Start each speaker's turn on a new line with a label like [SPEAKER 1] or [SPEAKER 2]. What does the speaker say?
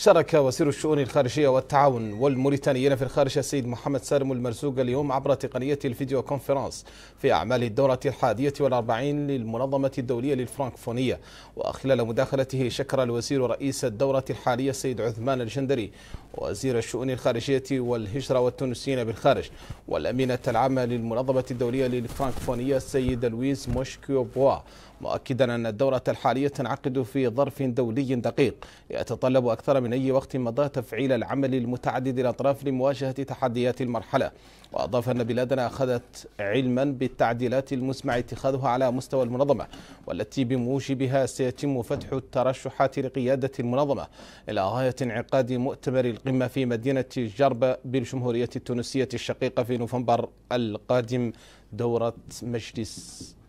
[SPEAKER 1] شارك وزير الشؤون الخارجية والتعاون والموريتانيين في الخارج السيد محمد سالم المرزوق اليوم عبر تقنية الفيديو كونفرنس في أعمال الدورة الحادية والأربعين للمنظمة الدولية للفرانكفونية وخلال مداخلته شكر الوزير رئيس الدورة الحالية السيد عثمان الجندري وزير الشؤون الخارجية والهجرة والتونسيين بالخارج والأمينة العامة للمنظمة الدولية للفرانكفونية السيد لويز موشكيو بوا مؤكدا أن الدورة الحالية تنعقد في ظرف دولي دقيق يتطلب أكثر من من أي وقت مضى تفعيل العمل المتعدد الأطراف لمواجهة تحديات المرحلة وأضاف أن بلادنا أخذت علما بالتعديلات المسمع اتخاذها على مستوى المنظمة والتي بموجبها سيتم فتح الترشحات لقيادة المنظمة إلى غاية انعقاد مؤتمر القمة في مدينة جربة بالجمهورية التونسية الشقيقة في نوفمبر القادم دورة مجلس